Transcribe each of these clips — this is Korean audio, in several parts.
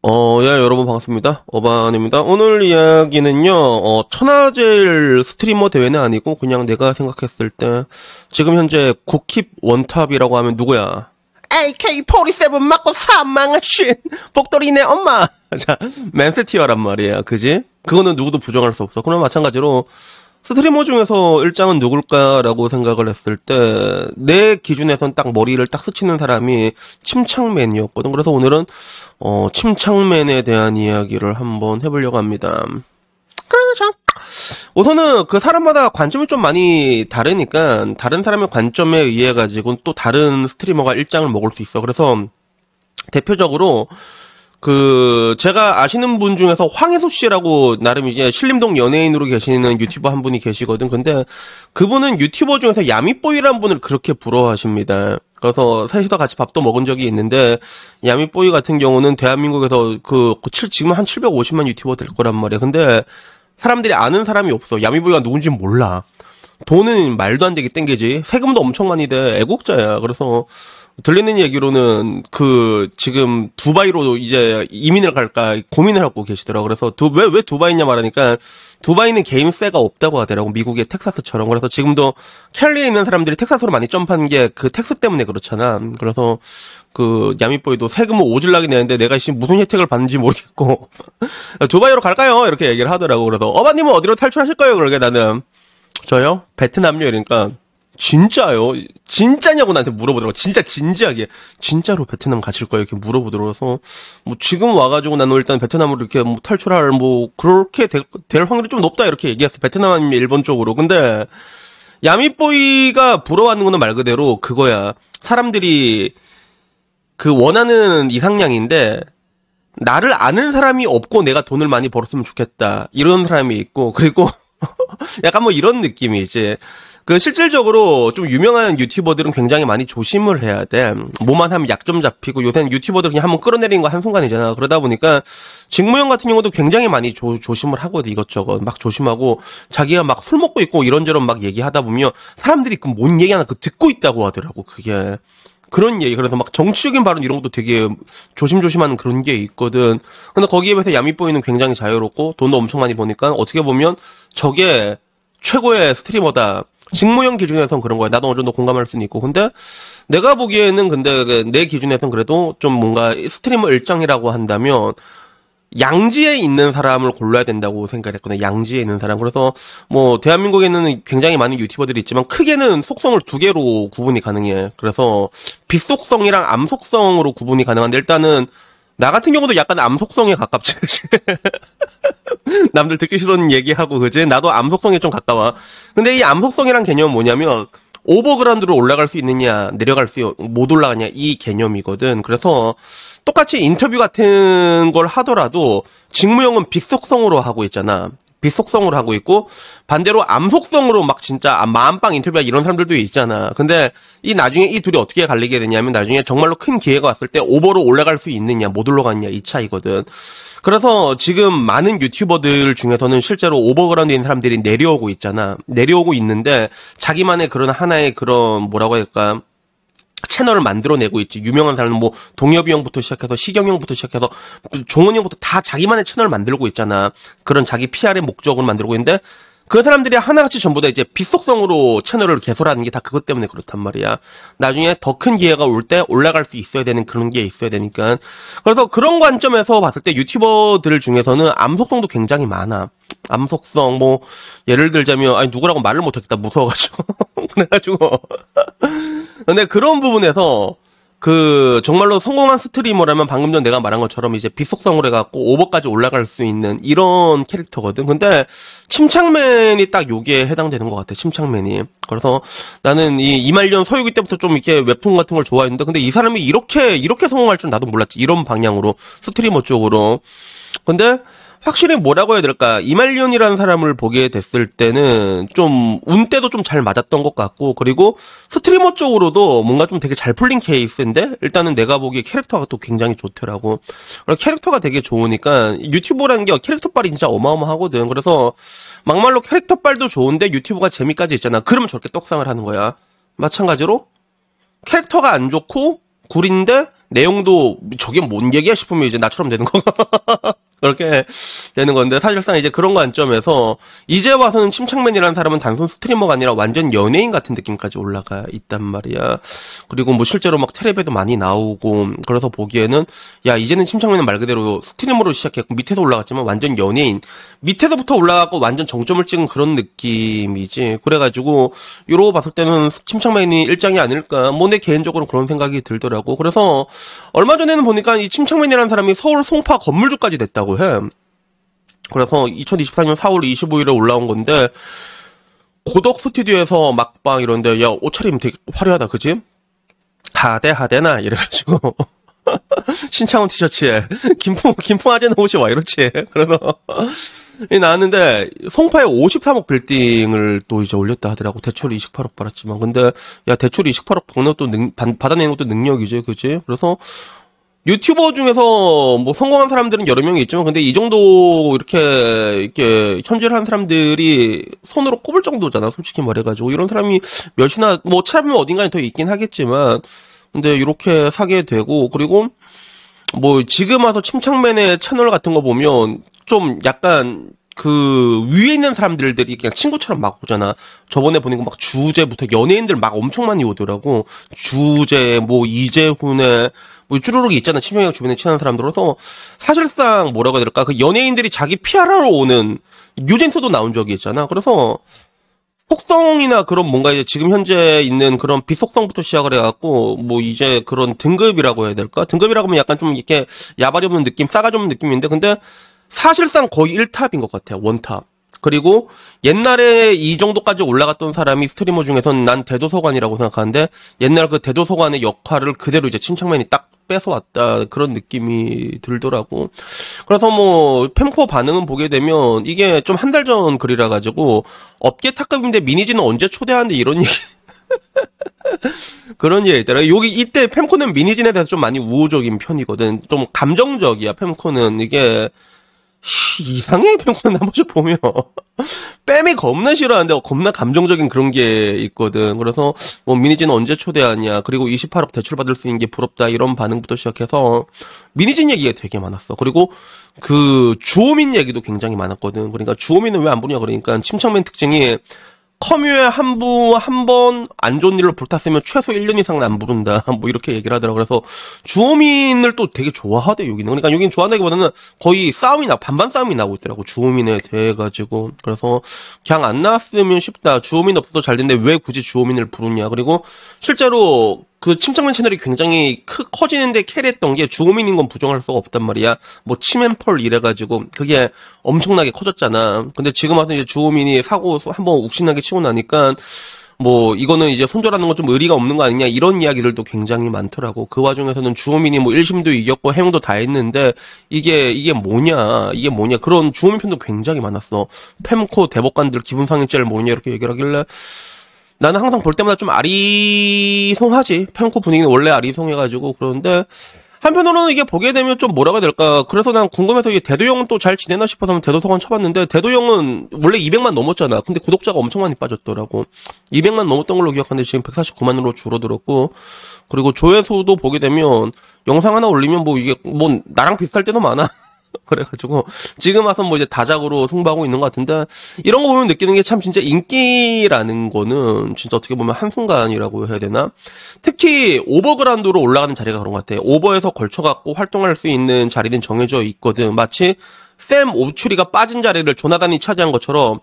어, 야, 예, 여러분 반갑습니다. 어반입니다. 오늘 이야기는요, 어, 천하제일 스트리머 대회는 아니고, 그냥 내가 생각했을 때, 지금 현재 국힙 원탑이라고 하면 누구야? AK-47 맞고 사망하신 복돌이네 엄마! 자, 맨세티어란 말이야, 그지? 그거는 누구도 부정할 수 없어. 그럼 마찬가지로, 스트리머 중에서 1장은 누굴까라고 생각을 했을 때 내 기준에선 딱 머리를 딱 스치는 사람이 침착맨이었거든. 그래서 오늘은 어, 침착맨에 대한 이야기를 한번 해보려고 합니다. 우선은 그 사람마다 관점이 좀 많이 다르니까 다른 사람의 관점에 의해 가지고 또 다른 스트리머가 1장을 먹을 수 있어. 그래서 대표적으로 그 제가 아시는 분 중에서 황혜숙 씨라고 나름 이제 신림동 연예인으로 계시는 유튜버 한 분이 계시거든. 근데 그분은 유튜버 중에서 야미보이라는 분을 그렇게 부러워하십니다. 그래서 셋이서 같이 밥도 먹은 적이 있는데 야미보이 같은 경우는 대한민국에서 그 지금 한 750만 유튜버 될 거란 말이야. 근데 사람들이 아는 사람이 없어. 야미보이가 누군지 몰라. 돈은 말도 안 되게 땡기지. 세금도 엄청 많이 돼. 애국자야. 그래서 들리는 얘기로는 그 지금 두바이로 이제 이민을 갈까 고민을 하고 계시더라고 그래서 두왜왜 왜 두바이냐 말하니까 두바이는 게임세가 없다고 하더라고 미국의 텍사스처럼 그래서 지금도 캘리에 있는 사람들이 텍사스로 많이 점프한 게그 텍스 때문에 그렇잖아 그래서 그 야미보이도 세금을 오질나게 내는데 내가 지금 무슨 혜택을 받는지 모르겠고 두바이로 갈까요 이렇게 얘기를 하더라고 그래서 어바님은 어디로 탈출하실 거예요 그러게 나는 저요 베트남요 이러니까 진짜요? 진짜냐고 나한테 물어보더라고. 진짜 진지하게. 진짜로 베트남 가실 거예요? 이렇게 물어보더라고서. 뭐 지금 와가지고 나는 일단 베트남으로 이렇게 뭐 탈출할 뭐 그렇게 될, 될 확률이 좀 높다 이렇게 얘기했어. 베트남 아니면 일본 쪽으로. 근데 야미뽀이가 부러워하는 거는 말 그대로 그거야. 사람들이 그 원하는 이상량인데 나를 아는 사람이 없고 내가 돈을 많이 벌었으면 좋겠다. 이런 사람이 있고 그리고 약간 뭐 이런 느낌이지. 그 실질적으로 좀 유명한 유튜버들은 굉장히 많이 조심을 해야 돼. 뭐만 하면 약좀 잡히고 요새는 유튜버들 그냥 한번 끌어내린 거 한순간이잖아. 그러다 보니까 직무형 같은 경우도 굉장히 많이 조, 조심을 하거든 이것저것 막 조심하고 자기가 막 술 먹고 있고 이런저런 막 얘기하다 보면 사람들이 그 뭔 얘기하나 그 듣고 있다고 하더라고 그게 그런 얘기 그래서 막 정치적인 발언 이런 것도 되게 조심조심하는 그런 게 있거든. 근데 거기에 비해서 야미보이는 굉장히 자유롭고 돈도 엄청 많이 버니까 어떻게 보면 저게 최고의 스트리머다. 직무형 기준에선 그런 거야. 나도 어느 정도 공감할 수는 있고. 근데 내가 보기에는 근데 내 기준에선 그래도 좀 뭔가 스트리머 일장이라고 한다면 양지에 있는 사람을 골라야 된다고 생각을 했거든요. 양지에 있는 사람. 그래서 뭐 대한민국에는 굉장히 많은 유튜버들이 있지만 크게는 속성을 두 개로 구분이 가능해. 그래서 빛속성이랑 암속성으로 구분이 가능한데 일단은 나 같은 경우도 약간 암속성에 가깝지. 남들 듣기 싫은 얘기하고 그지? 나도 암속성에 좀 가까워. 근데 이 암속성이란 개념은 뭐냐면 오버그라운드로 올라갈 수 있느냐, 내려갈 수 못 올라가냐 이 개념이거든. 그래서 똑같이 인터뷰 같은 걸 하더라도 직무형은 빅속성으로 하고 있잖아. 비속성으로 하고 있고 반대로 암속성으로 막 진짜 마음빵 인터뷰 이런 사람들도 있잖아. 근데 이 나중에 이 둘이 어떻게 갈리게 되냐면 나중에 정말로 큰 기회가 왔을 때 오버로 올라갈 수 있느냐 못 올라갔냐 이 차이거든. 그래서 지금 많은 유튜버들 중에서는 실제로 오버그라운드인 사람들이 내려오고 있잖아. 내려오고 있는데 자기만의 그런 하나의 그런 뭐라고 할까 채널을 만들어내고 있지. 유명한 사람은 뭐 동엽이 형부터 시작해서 시경 형부터 시작해서 종원 형부터 다 자기만의 채널을 만들고 있잖아. 그런 자기 PR의 목적으로 만들고 있는데 그 사람들이 하나같이 전부 다 이제 비속성으로 채널을 개설하는 게 다 그것 때문에 그렇단 말이야. 나중에 더 큰 기회가 올 때 올라갈 수 있어야 되는 그런 게 있어야 되니까. 그래서 그런 관점에서 봤을 때 유튜버들 중에서는 암속성도 굉장히 많아. 암속성, 뭐, 예를 들자면, 아니, 누구라고 말을 못하겠다, 무서워가지고. 그래가지고, 근데 그런 부분에서 그 정말로 성공한 스트리머라면 방금 전 내가 말한 것처럼 이제 비속성을 해갖고 오버까지 올라갈 수 있는 이런 캐릭터거든. 근데 침착맨이 딱 여기에 해당되는 것 같아. 침착맨이. 그래서 나는 이 이말년 소유기 때부터 좀 이렇게 웹툰 같은 걸 좋아했는데 근데 이 사람이 이렇게 이렇게 성공할 줄 나도 몰랐지. 이런 방향으로 스트리머 쪽으로. 근데 확실히 뭐라고 해야 될까 이말년이라는 리 사람을 보게 됐을 때는 좀 운때도 좀 잘 맞았던 것 같고 그리고 스트리머 쪽으로도 뭔가 좀 되게 잘 풀린 케이스인데 일단은 내가 보기에 캐릭터가 또 굉장히 좋더라고 캐릭터가 되게 좋으니까 유튜브라는 게 캐릭터 빨이 진짜 어마어마하거든 그래서 막말로 캐릭터 빨도 좋은데 유튜브가 재미까지 있잖아 그러면 저렇게 떡상을 하는 거야 마찬가지로 캐릭터가 안 좋고 구린데 내용도 저게 뭔 얘기야 싶으면 이제 나처럼 되는 거가 그렇게 되는 건데 사실상 이제 그런 관점에서 이제 와서는 침착맨이라는 사람은 단순 스트리머가 아니라 완전 연예인 같은 느낌까지 올라가 있단 말이야. 그리고 뭐 실제로 막 텔레비도 많이 나오고 그래서 보기에는 야 이제는 침착맨은 말 그대로 스트리머로 시작했고 밑에서 올라갔지만 완전 연예인 밑에서부터 올라가고 완전 정점을 찍은 그런 느낌이지. 그래가지고 이러고 봤을 때는 침착맨이 일장이 아닐까 뭐 내 개인적으로 그런 생각이 들더라고. 그래서 얼마 전에는 보니까 이 침착맨이라는 사람이 서울 송파 건물주까지 됐다고 해. 그래서 2024년 4월 25일에 올라온 건데 고덕 스튜디오에서 막방 이런데 야 옷차림 되게 화려하다 그지? 하대 하대나 이래가지고 신창훈 티셔츠에 김풍 김풍 아재나 옷이 와 이렇지 그래서 나왔는데 송파에 53억 빌딩을 또 이제 올렸다 하더라고 대출 28억 받았지만 근데 야 대출 28억 받는 것도 능, 받아내는 것도 능력이죠 그지 그래서 유튜버 중에서 뭐 성공한 사람들은 여러 명이 있지만 근데 이 정도 이렇게 이렇게 현질한 사람들이 손으로 꼽을 정도잖아 솔직히 말해가지고 이런 사람이 몇이나 뭐 차면 어딘가에 더 있긴 하겠지만 근데 이렇게 사게 되고 그리고 뭐 지금 와서 침착맨의 채널 같은 거 보면 좀 약간 그 위에 있는 사람들들이 그냥 친구처럼 막 오잖아. 저번에 보는 거막 주제부터 연예인들 막 엄청 많이 오더라고. 주제 뭐 이재훈의 뭐 쭈루룩이 있잖아. 친명이가 주변에 친한 사람들로서 사실상 뭐라고 해야 될까? 그 연예인들이 자기 피하러 오는 뉴젠트도 나온 적이 있잖아. 그래서 속성이나 그런 뭔가 이제 지금 현재 있는 그런 비속성부터 시작을 해갖고 뭐 이제 그런 등급이라고 해야 될까? 등급이라고 하면 약간 좀 이렇게 야발이 없는 느낌, 싸가지 없는 느낌인데 근데 사실상 거의 1탑인 것 같아요. 원탑. 그리고 옛날에 이 정도까지 올라갔던 사람이 스트리머 중에서는난 대도서관이라고 생각하는데 옛날 그 대도서관의 역할을 그대로 이제 침착맨이 딱 뺏어왔다 그런 느낌이 들더라고. 그래서 뭐 펜코 반응은 보게 되면 이게 좀 한 달 전 글이라 가지고 업계 탑급인데 미니지는 언제 초대하는데 이런 얘기 그런 얘기 있더라. 여기 이때 펜코는 미니진에 대해서 좀 많이 우호적인 편이거든. 좀 감정적이야 펜코는 이게 이상해 평소원한 번씩 보면 뺨이 겁나 싫어하는데 겁나 감정적인 그런 게 있거든. 그래서 뭐 미니진 언제 초대하냐 그리고 28억 대출 받을 수 있는 게 부럽다 이런 반응부터 시작해서 미니진 얘기가 되게 많았어. 그리고 그 주호민 얘기도 굉장히 많았거든. 그러니까 주호민은 왜 안 보냐 그러니까 침착맨 특징이 커뮤에 한부한 번 안 좋은 일로 불탔으면 최소 1년 이상은 안 부른다. 뭐 이렇게 얘기를 하더라고. 그래서 주호민을 또 되게 좋아하대 여기는. 그러니까 여기는 좋아한다기보다는 거의 싸움이 나 반반 싸움이 나고 있더라고. 주호민에 대해 가지고. 그래서 그냥 안 나왔으면 쉽다. 주호민 없어도 잘는데왜 굳이 주호민을 부르냐. 그리고 실제로 그 침착맨 채널이 굉장히 크, 커지는데 캐리했던 게 주호민인 건 부정할 수가 없단 말이야. 뭐 치맨펄 이래가지고 그게 엄청나게 커졌잖아. 근데 지금 와서 이제 주호민이 사고 한 번 욱신하게 치고 나니까 뭐 이거는 이제 손절하는 건 좀 의리가 없는 거 아니냐 이런 이야기들도 굉장히 많더라고. 그 와중에서는 주호민이 뭐 1심도 이겼고 해명도 다 했는데 이게 이게 뭐냐 이게 뭐냐 그런 주호민 편도 굉장히 많았어. 팸코 대법관들 기분 상해죄를 뭐냐 이렇게 얘기를 하길래 나는 항상 볼 때마다 좀 아리송하지. 평코 분위기는 원래 아리송해가지고 그런데 한편으로는 이게 보게 되면 좀 뭐라고 해야 될까. 그래서 난 궁금해서 이게 대도형은 또 잘 지내나 싶어서 대도서관 쳐봤는데 대도형은 원래 200만 넘었잖아. 근데 구독자가 엄청 많이 빠졌더라고. 200만 넘었던 걸로 기억하는데 지금 149만으로 줄어들었고 그리고 조회수도 보게 되면 영상 하나 올리면 뭐 이게 뭐 나랑 비슷할 때도 많아. 그래가지고 지금 와서 뭐 이제 다작으로 승부하고 있는 것 같은데 이런 거 보면 느끼는 게 참 진짜 인기라는 거는 진짜 어떻게 보면 한순간이라고 해야 되나? 특히 오버그라운드로 올라가는 자리가 그런 것 같아요. 오버에서 걸쳐갖고 활동할 수 있는 자리는 정해져 있거든. 마치 샘 오추리가 빠진 자리를 조나단이 차지한 것처럼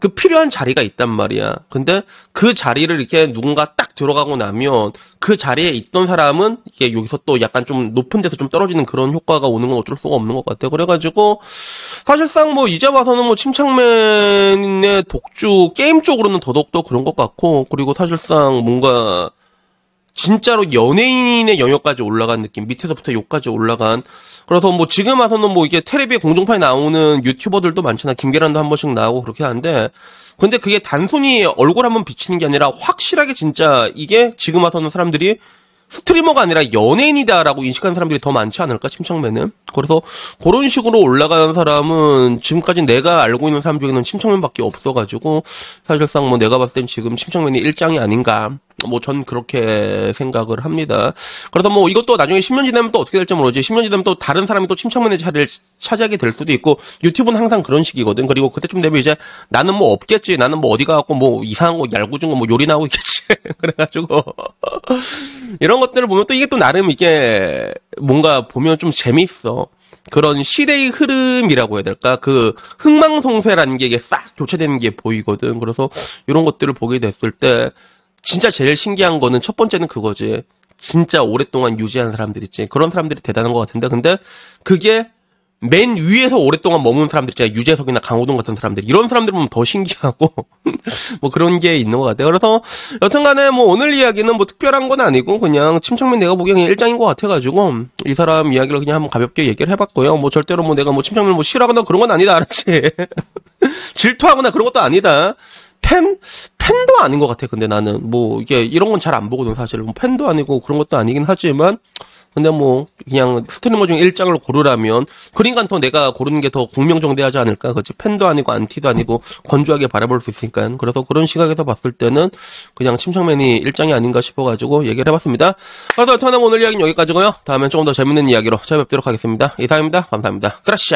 그 필요한 자리가 있단 말이야. 근데 그 자리를 이렇게 누군가 딱 들어가고 나면 그 자리에 있던 사람은 이게 여기서 또 약간 좀 높은 데서 좀 떨어지는 그런 효과가 오는 건 어쩔 수가 없는 것 같아. 그래가지고 사실상 뭐 이제 와서는 뭐 침착맨의 독주 게임 쪽으로는 더더욱더 그런 것 같고 그리고 사실상 뭔가 진짜로 연예인의 영역까지 올라간 느낌, 밑에서부터 욕까지 올라간. 그래서 뭐 지금 와서는 뭐 이게 테레비 공중파에 나오는 유튜버들도 많잖아. 김계란도 한 번씩 나오고 그렇게 하는데. 근데 그게 단순히 얼굴 한 번 비치는 게 아니라 확실하게 진짜 이게 지금 와서는 사람들이 스트리머가 아니라 연예인이다라고 인식하는 사람들이 더 많지 않을까 침착맨은 그래서 그런 식으로 올라가는 사람은 지금까지 내가 알고 있는 사람 중에는 침착맨밖에 없어가지고 사실상 뭐 내가 봤을 땐 지금 침착맨이 일장이 아닌가 뭐전 그렇게 생각을 합니다. 그래서뭐 이것도 나중에 10년 지나면 또 어떻게 될지 모르지. 10년 지나면 또 다른 사람이 또 침착맨의 자리를 차지하게 될 수도 있고 유튜브는 항상 그런 식이거든. 그리고 그때쯤 되면 이제 나는 뭐 없겠지. 나는 뭐 어디 가갖고 뭐 이상한 거 얄궂은 거 뭐 요리 나오고 있겠지. 그래가지고 이런 것들을 보면 또 이게 또 나름 이게 뭔가 보면 좀 재밌어. 그런 시대의 흐름이라고 해야 될까? 그 흥망성쇠라는 게 싹 교체되는 게 보이거든. 그래서 이런 것들을 보게 됐을 때 진짜 제일 신기한 거는 첫 번째는 그거지. 진짜 오랫동안 유지한 사람들 있지. 그런 사람들이 대단한 것 같은데, 근데 그게 맨 위에서 오랫동안 머무는 사람들 있잖아 유재석이나 강호동 같은 사람들. 이런 사람들 보면 뭐 더 신기하고, 뭐 그런 게 있는 것 같아요. 그래서 여튼 간에 뭐 오늘 이야기는 뭐 특별한 건 아니고, 그냥 침착맨 내가 보기엔 일장인 것 같아가지고, 이 사람 이야기를 그냥 한번 가볍게 얘기를 해봤고요. 뭐 절대로 뭐 내가 뭐 침착맨 뭐 싫어하거나 그런 건 아니다. 알았지? 질투하거나 그런 것도 아니다. 팬? 팬도 아닌 것 같아. 근데 나는 뭐 이게 이런 건 잘 안 보거든 사실. 뭐 팬도 아니고 그런 것도 아니긴 하지만 근데 뭐 그냥 스트리머 중에 1장을 고르라면 그린간 더 내가 고르는 게 더 공명정대하지 않을까. 그렇지 팬도 아니고 안티도 아니고 건조하게 바라볼 수 있으니까. 그래서 그런 시각에서 봤을 때는 그냥 침착맨이 1장이 아닌가 싶어가지고 얘기를 해봤습니다. 그래서 저는 오늘 이야기는 여기까지고요. 다음엔 조금 더 재밌는 이야기로 찾아뵙도록 하겠습니다. 이상입니다. 감사합니다. 그라시